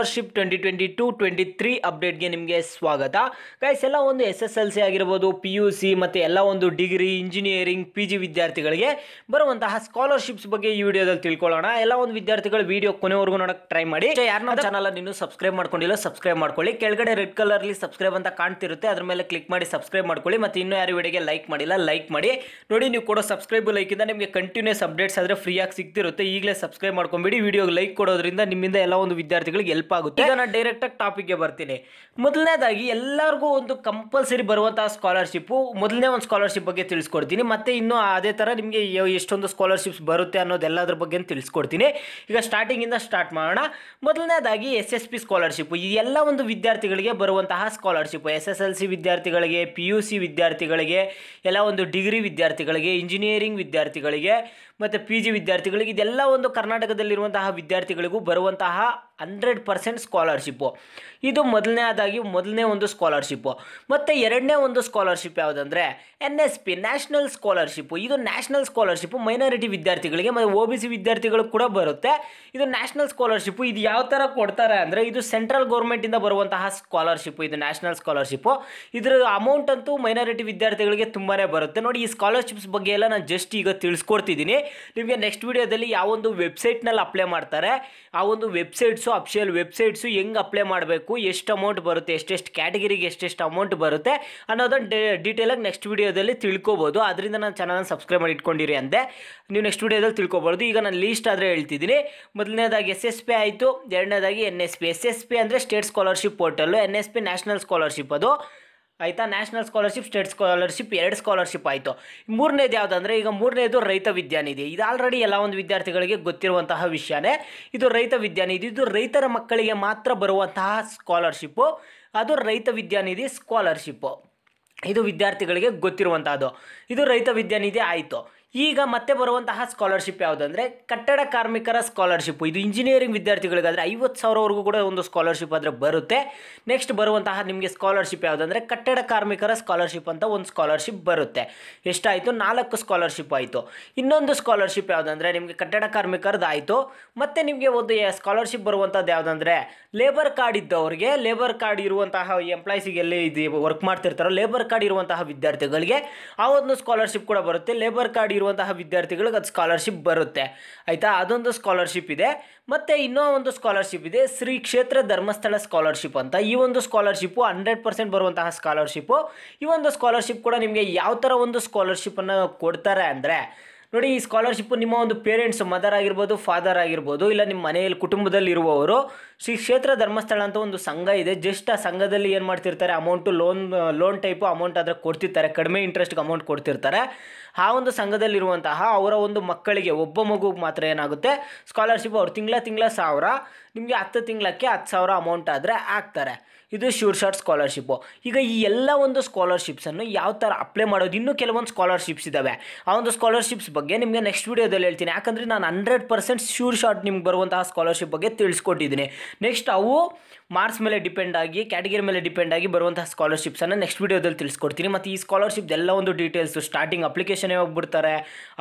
scholarship twenty twenty two twenty three ಅಪ್ಡೇಟ್ಗೆ ನಿಮಗೆ ಸ್ವಾಗತ ಗೈಸ್ ಎಲ್ಲ ಒಂದು ಎಸ್ ಎಸ್ ಎಲ್ ಸಿ ಆಗಿರ್ಬೋದು ಪಿ ಯು ಸಿ ಮತ್ತು ಎಲ್ಲ ಒಂದು ಡಿಗ್ರಿ ಇಂಜಿನಿಯರಿಂಗ್ ಪಿ ಜಿ ವಿದ್ಯಾರ್ಥಿಗಳಿಗೆ ಬರುವಂತಹ ಸ್ಕಾಲರ್ಶಿಪ್ಸ್ ಬಗ್ಗೆ ಈ ವಿಡಿಯೋದಲ್ಲಿ ತಿಳ್ಕೊಳ್ಳೋಣ ಎಲ್ಲ ಒಂದು ವಿದ್ಯಾರ್ಥಿಗಳು ವಿಡಿಯೋ ಕೊನೆವರೆಗೂ ನೋಡಕ್ಕೆ ಟ್ರೈ ಮಾಡಿ ಯಾರನ್ನ ಚಾನಲ್ ನೀನು ಸಬ್ಸ್ಕ್ರೈಬ್ ಮಾಡ್ಕೊಂಡಿಲ್ಲ ಸಬ್ಸ್ಕ್ರೈಬ್ ಮಾಡ್ಕೊಳ್ಳಿ ಕೆಳಗಡೆ ರೆಡ್ ಕಲರ್ಲಿ ಸಬ್ಸ್ಕ್ರೈಬ್ ಅಂತ ಕಾಣ್ತಿರುತ್ತೆ ಅದ್ರ ಮೇಲೆ ಕ್ಲಿಕ್ ಮಾಡಿ ಸಬ್ಸ್ಕ್ರೈಬ್ ಮಾಡ್ಕೊಳ್ಳಿ ಮತ್ತು ಇನ್ನೂ ಯಾರು ವಿಡಿಯೋಗೆ ಲೈಕ್ ಮಾಡಿಲ್ಲ ಲೈಕ್ ಮಾಡಿ ನೋಡಿ ನೀವು ಕೊಡೋ ಸಬ್ಸ್ಕ್ರೈಬ್ ಲೈಕಿಂದ ನಿಮಗೆ ಕಂಟಿನ್ಯೂಸ್ ಅಪ್ಡೇಟ್ಸ್ ಆದರೆ ಫ್ರೀಯಾಗಿ ಸಿಗ್ತಿರುತ್ತೆ ಈಗಲೇ ಸಬ್ಸ್ಕ್ರೈಬ್ ಮಾಡ್ಕೊಂಬಿಡಿ ವಿಡಿಯೋಗೆ ಲೈಕ್ ಕೊಡೋದ್ರಿಂದ ನಿಮ್ಮಿಂದ ಎಲ್ಲ ಒಂದು ವಿದ್ಯಾರ್ಥಿಗಳಿಗೆ ಹೆಲ್ಪ್ ಹೆಲ್ಪ್ ಆಗುತ್ತೆ ಈಗ ನಾನು ಡೈರೆಕ್ಟಾಗಿ ಟಾಪಿಕ್ಗೆ ಬರ್ತೀನಿ ಮೊದಲನೇದಾಗಿ ಎಲ್ಲರಿಗೂ ಒಂದು ಕಂಪಲ್ಸರಿ ಬರುವಂತಹ ಸ್ಕಾಲರ್ಶಿಪ್ಪು ಮೊದಲನೇ ಒಂದು ಸ್ಕಾಲರ್ಶಿಪ್ ಬಗ್ಗೆ ತಿಳಿಸ್ಕೊಡ್ತೀನಿ ಮತ್ತೆ ಇನ್ನು ಅದೇ ಥರ ನಿಮಗೆ ಎಷ್ಟೊಂದು ಸ್ಕಾಲರ್ಶಿಪ್ಸ್ ಬರುತ್ತೆ ಅನ್ನೋದೆಲ್ಲದ್ರ ಬಗ್ಗೆ ತಿಳಿಸ್ಕೊಡ್ತೀನಿ ಈಗ ಸ್ಟಾರ್ಟಿಂಗಿಂದ ಸ್ಟಾರ್ಟ್ ಮಾಡೋಣ ಮೊದಲನೇದಾಗಿ ಎಸ್ ಎಸ್ ಪಿ ಸ್ಕಾಲರ್ಶಿಪ್ ಎಲ್ಲ ಒಂದು ವಿದ್ಯಾರ್ಥಿಗಳಿಗೆ ಬರುವಂತಹ scholarship S S L C ವಿದ್ಯಾರ್ಥಿಗಳಿಗೆ ಪಿ ಯು ಸಿ ವಿದ್ಯಾರ್ಥಿಗಳಿಗೆ ಎಲ್ಲ ಒಂದು ಡಿಗ್ರಿ ವಿದ್ಯಾರ್ಥಿಗಳಿಗೆ ಇಂಜಿನಿಯರಿಂಗ್ ವಿದ್ಯಾರ್ಥಿಗಳಿಗೆ ಮತ್ತು ಪಿ ಜಿ ವಿದ್ಯಾರ್ಥಿಗಳಿಗೆ ಇದೆಲ್ಲ ಒಂದು ಕರ್ನಾಟಕದಲ್ಲಿರುವಂತಹ ವಿದ್ಯಾರ್ಥಿಗಳಿಗೂ ಬರುವಂತಹ ಹಂಡ್ರೆಡ್ ಪರ್ಸೆಂಟ್ ಪರ್ಸೆಂಟ್ ಸ್ಕಾಲರ್ಶಿಪ್ಪು ಇದು ಮೊದಲನೇ ಆದಾಗಿ ಮೊದಲನೇ ಒಂದು ಸ್ಕಾಲರ್ಶಿಪ್ಪು ಮತ್ತು ಎರಡನೇ ಒಂದು ಸ್ಕಾಲರ್ಶಿಪ್ ಯಾವುದಂದ್ರೆ N S P national scholarship ಇದು ನ್ಯಾಷನಲ್ ಸ್ಕಾಲರ್ಶಿಪ್ಪು ಮೈನಾರಿಟಿ ವಿದ್ಯಾರ್ಥಿಗಳಿಗೆ ಮತ್ತು ಒ ಬಿ ಸಿ ವಿದ್ಯಾರ್ಥಿಗಳಿಗೆ ಕೂಡ ಬರುತ್ತೆ ಇದು ನ್ಯಾಷನಲ್ ಸ್ಕಾಲರ್ಶಿಪ್ಪು ಇದು ಯಾವ ಥರ ಕೊಡ್ತಾರೆ ಅಂದರೆ ಇದು ಸೆಂಟ್ರಲ್ ಗೌರ್ಮೆಂಟಿಂದ ಬರುವಂತಹ ಸ್ಕಾಲರ್ಶಿಪ್ಪು ಇದು ನ್ಯಾಷನಲ್ ಸ್ಕಾಲರ್ಶಿಪ್ಪು ಇದರ ಅಮೌಂಟ್ ಅಂತೂ ಮೈನಾರಿಟಿ ವಿದ್ಯಾರ್ಥಿಗಳಿಗೆ ತುಂಬಾ ಬರುತ್ತೆ ನೋಡಿ ಈ ಸ್ಕಾಲರ್ಶಿಪ್ಸ್ ಬಗ್ಗೆ ಎಲ್ಲ ನಾನು ಜಸ್ಟ್ ಈಗ ತಿಳಿಸ್ಕೊಡ್ತಿದ್ದೀನಿ ನಿಮಗೆ ನೆಕ್ಸ್ಟ್ ವೀಡಿಯೋದಲ್ಲಿ ಯಾವೊಂದು ವೆಬ್ಸೈಟ್ನಲ್ಲಿ ಅಪ್ಲೈ ಮಾಡ್ತಾರೆ ಆ ಒಂದು ವೆಬ್ಸೈಟ್ಸು ಅಫಿಷಿಯಲ್ ವೆಬ್ ವೆಬ್ಸೈಟ್ಸು ಹೆಂಗೆ ಅಪ್ಲೈ ಮಾಡಬೇಕು ಎಷ್ಟು ಅಮೌಂಟ್ ಬರುತ್ತೆ ಎಷ್ಟೆಷ್ಟು ಕ್ಯಾಟಗಿರಿಗೆ ಎಷ್ಟೆಷ್ಟು ಅಮೌಂಟ್ ಬರುತ್ತೆ ಅನ್ನೋದನ್ನು ಡೀಟೇಲಾಗಿ ನೆಕ್ಸ್ಟ್ ವೀಡಿಯೋದಲ್ಲಿ ತಿಳ್ಕೊಬೋದು ಅದರಿಂದ ನಾನು ಚಾನಲನ್ನು ಸಬ್ಸ್ಕ್ರೈಬ್ ಮಾಡಿ ಇಟ್ಕೊಂಡಿರಿ ಅಂದೆ ನೀವು ನೆಕ್ಸ್ಟ್ ವೀಡಿಯೋದಲ್ಲಿ ತಿಳ್ಕೊಬೋದು ಈಗ ನಾನು ಲೀಸ್ಟ್ ಆದರೆ ಹೇಳ್ತಿದ್ದೀನಿ ಮೊದಲನೇದಾಗಿ ಎಸ್ ಎಸ್ ಪಿ ಆಯಿತು ಎರಡನೇದಾಗಿ N S P S S P ಅಂದರೆ state scholarship portal N S P national scholarship ಅದು ಆಯಿತಾ ನ್ಯಾಷನಲ್ ಸ್ಕಾಲರ್ಶಿಪ್ ಸ್ಟೇಟ್ ಸ್ಕಾಲರ್ಶಿಪ್ ಎರಡು ಸ್ಕಾಲರ್ಶಿಪ್ ಆಯಿತು ಮೂರನೇದು ಯಾವುದಂದ್ರೆ ಈಗ ಮೂರನೇದು ರೈತ ವಿದ್ಯಾನಿಧಿ ಇದು ಆಲ್ರೆಡಿ ಎಲ್ಲ ಒಂದು ವಿದ್ಯಾರ್ಥಿಗಳಿಗೆ ಗೊತ್ತಿರುವಂತಹ ವಿಷಯನೇ ಇದು ರೈತ ವಿದ್ಯಾನಿಧಿ ಇದು ರೈತರ ಮಕ್ಕಳಿಗೆ ಮಾತ್ರ ಬರುವಂತಹ ಸ್ಕಾಲರ್ಶಿಪ್ಪು ಅದು ರೈತ ವಿದ್ಯಾನಿಧಿ ಸ್ಕಾಲರ್ಶಿಪ್ಪು ಇದು ವಿದ್ಯಾರ್ಥಿಗಳಿಗೆ ಗೊತ್ತಿರುವಂಥದ್ದು ಇದು ರೈತ ವಿದ್ಯಾನಿಧಿ ಆಯಿತು ಈಗ ಮತ್ತೆ ಬರುವಂತಹ ಸ್ಕಾಲರ್ಶಿಪ್ ಯಾವುದಂದ್ರೆ ಕಟ್ಟಡ ಕಾರ್ಮಿಕರ ಸ್ಕಾಲರ್ಶಿಪ್ ಇದು ಇಂಜಿನಿಯರಿಂಗ್ ವಿದ್ಯಾರ್ಥಿಗಳಿಗಾದರೆ ಐವತ್ತು ಸಾವಿರವರೆಗೂ ಕೂಡ ಒಂದು ಸ್ಕಾಲರ್ಶಿಪ್ ಆದರೆ ಬರುತ್ತೆ ನೆಕ್ಸ್ಟ್ ಬರುವಂತಹ ನಿಮಗೆ ಸ್ಕಾಲರ್ಶಿಪ್ ಯಾವುದಂದ್ರೆ ಕಟ್ಟಡ ಕಾರ್ಮಿಕರ ಸ್ಕಾಲರ್ಶಿಪ್ ಅಂತ ಒಂದು ಸ್ಕಾಲರ್ಶಿಪ್ ಬರುತ್ತೆ ಎಷ್ಟಾಯಿತು ನಾಲ್ಕು ಸ್ಕಾಲರ್ಶಿಪ್ ಆಯಿತು ಇನ್ನೊಂದು ಸ್ಕಾಲರ್ಶಿಪ್ ಯಾವುದಂದ್ರೆ ನಿಮಗೆ ಕಟ್ಟಡ ಕಾರ್ಮಿಕರದ್ದು ಆಯಿತು ಮತ್ತು ನಿಮಗೆ ಒಂದು ಸ್ಕಾಲರ್ಶಿಪ್ ಬರುವಂಥದ್ದು ಯಾವುದಂದ್ರೆ ಲೇಬರ್ ಕಾರ್ಡ್ ಇದ್ದವರಿಗೆ ಲೇಬರ್ ಕಾರ್ಡ್ ಇರುವಂತಹ ಎಂಪ್ಲಾಯ್ಸಿಗೆ ಎಲ್ಲಿ ಇದು ವರ್ಕ್ ಮಾಡ್ತಿರ್ತಾರೋ ಲೇಬರ್ ಕಾರ್ಡ್ ಇರುವಂತಹ ವಿದ್ಯಾರ್ಥಿಗಳಿಗೆ ಆ ಒಂದು ಸ್ಕಾಲರ್ಶಿಪ್ ಕೂಡ ಬರುತ್ತೆ ಲೇಬರ್ ಕಾರ್ಡ್ ಇರುವಂತಹ ವಿದ್ಯಾರ್ಥಿಗಳಿಗೆ ಅದು ಸ್ಕಾಲರ್ಶಿಪ್ ಬರುತ್ತೆ ಆಯಿತಾ ಅದೊಂದು ಸ್ಕಾಲರ್ಶಿಪ್ ಇದೆ ಮತ್ತು ಇನ್ನೂ ಒಂದು ಸ್ಕಾಲರ್ಶಿಪ್ ಇದೆ ಶ್ರೀ ಕ್ಷೇತ್ರ ಧರ್ಮಸ್ಥಳ ಸ್ಕಾಲರ್ಶಿಪ್ ಅಂತ ಈ ಒಂದು ಸ್ಕಾಲರ್ಶಿಪ್ಪು ಹಂಡ್ರೆಡ್ ಪರ್ಸೆಂಟ್ ಬರುವಂತಹ ಸ್ಕಾಲರ್ಶಿಪ್ಪು ಈ ಒಂದು ಸ್ಕಾಲರ್ಶಿಪ್ ಕೂಡ ನಿಮಗೆ ಯಾವ ಥರ ಒಂದು ಸ್ಕಾಲರ್ಶಿಪ್ಪನ್ನು ಕೊಡ್ತಾರೆ ಅಂದರೆ ನೋಡಿ ಈ ಸ್ಕಾಲರ್ಶಿಪ್ಪು ನಿಮ್ಮ ಒಂದು ಪೇರೆಂಟ್ಸ್ ಮದರ್ ಆಗಿರ್ಬೋದು ಫಾದರ್ ಆಗಿರ್ಬೋದು ಇಲ್ಲ ನಿಮ್ಮ ಮನೆಯಲ್ಲಿ ಕುಟುಂಬದಲ್ಲಿ ಇರುವವರು ಶ್ರೀ ಕ್ಷೇತ್ರ ಧರ್ಮಸ್ಥಳ ಅಂತ ಒಂದು ಸಂಘ ಇದೆ ಜಸ್ಟ್ ಆ ಸಂಘದಲ್ಲಿ ಏನು ಮಾಡ್ತಿರ್ತಾರೆ amount loan loan type amount ಆದರೆ ಕೊಡ್ತಿರ್ತಾರೆ ಕಡಿಮೆ ಇಂಟ್ರೆಸ್ಟ್ಗೆ ಅಮೌಂಟ್ ಕೊಡ್ತಿರ್ತಾರೆ ಆ ಒಂದು ಸಂಘದಲ್ಲಿರುವಂತಹ ಅವರ ಒಂದು ಮಕ್ಕಳಿಗೆ ಒಬ್ಬ ಮಗು ಮಾತ್ರ ಏನಾಗುತ್ತೆ ಸ್ಕಾಲರ್ಶಿಪ್ ಅವ್ರು ತಿಂಗಳ ತಿಂಗಳ ಸಾವಿರ ನಿಮಗೆ ಹತ್ತು ತಿಂಗಳಕ್ಕೆ ಹತ್ತು ಸಾವಿರ ಅಮೌಂಟ್ ಆದರೆ ಹಾಕ್ತಾರೆ ಇದು ಶ್ಯೂರ್ ಶಾರ್ಟ್ ಸ್ಕಾಲರ್ಶಿಪ್ಪು ಈಗ ಈ ಎಲ್ಲ ಒಂದು ಸ್ಕಾಲರ್ಶಿಪ್ಸನ್ನು ಯಾವ ಥರ ಅಪ್ಲೈ ಮಾಡೋದು ಇನ್ನೂ ಕೆಲವೊಂದು ಸ್ಕಾಲರ್ಶಿಪ್ಸ್ ಇದ್ದಾವೆ ಆ ಒಂದು ಸ್ಕಾಲರ್ಶಿಪ್ಸ್ ಬಗ್ಗೆ ನಿಮಗೆ ನೆಕ್ಸ್ಟ್ ವೀಡಿಯೋದಲ್ಲಿ ಹೇಳ್ತೀನಿ ಯಾಕಂದರೆ ನಾನು ಹಂಡ್ರೆಡ್ ಪರ್ಸೆಂಟ್ ಶೂರ್ ಶಾರ್ಟ್ ನಿಮ್ಗೆ ಬರುವಂತಹ ಸ್ಕಾಲರ್ಶಿಪ್ ಬಗ್ಗೆ ತಿಳಿಸ್ಕೊಟ್ಟಿದ್ದೀನಿ ನೆಕ್ಸ್ಟ್ ಅವು ಮಾರ್ಕ್ಸ್ ಮೇಲೆ ಡಿಪೆಂಡ್ ಆಗಿ ಕ್ಯಾಟಗರಿ ಮೇಲೆ ಡಿಪೆಂಡ್ ಆಗಿ ಬರುವಂತಹ ಸ್ಕಾಲರ್ಶಿಪ್ಸನ್ನು ನೆಕ್ಸ್ಟ್ ವೀಡಿಯೋದಲ್ಲಿ ತಿಳಿಸ್ಕೊಡ್ತೀನಿ ಮತ್ತು ಈ ಸ್ಕಾಲರ್ಶಿಪ್ ಎಲ್ಲ ಒಂದು ಡೀಟೇಲ್ಸು ಸ್ಟಾರ್ಟಿಂಗ್ ಅಪ್ಲಿಕೇಶನ್ ಯಾವಾಗ ಬಿಡ್ತಾರೆ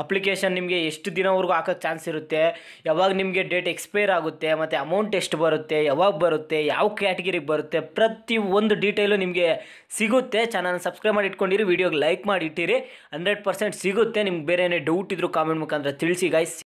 ಅಪ್ಲಿಕೇಶನ್ ನಿಮಗೆ ಎಷ್ಟು ದಿನವರೆಗೂ ಹಾಕೋಕ್ಕೆ ಚಾನ್ಸ್ ಇರುತ್ತೆ ಯಾವಾಗ ನಿಮಗೆ ಡೇಟ್ ಎಕ್ಸ್ಪೈರ್ ಆಗುತ್ತೆ ಮತ್ತು ಅಮೌಂಟ್ ಎಷ್ಟು ಬರುತ್ತೆ ಯಾವಾಗ ಬರುತ್ತೆ ಯಾವ ಕ್ಯಾಟಗರಿಗೆ ಬರುತ್ತೆ ಪ್ರತಿ ಒಂದು ಡೀಟೇಲು ನಿಮಗೆ ಸಿಗುತ್ತೆ ಚಾನಲ್ ಸಬ್ಸ್ಕ್ರೈಬ್ ಮಾಡಿ ಇಟ್ಕೊಂಡಿರಿ ವಿಡಿಯೋಗೆ ಲೈಕ್ ಮಾಡಿ ಇಟ್ಟಿರಿ ಹಂಡ್ರೆಡ್ ಪರ್ಸೆಂಟ್ ಸಿಗುತ್ತೆ ನಿಮ್ಗೆ ಬೇರೆ ಏನೇ ಡೌಟ್ ಇದ್ರು ಕಾಮೆಂಟ್ ಮುಖಾಂತರ ತಿಳಿಸಿ ಗಾಯ್ಸ್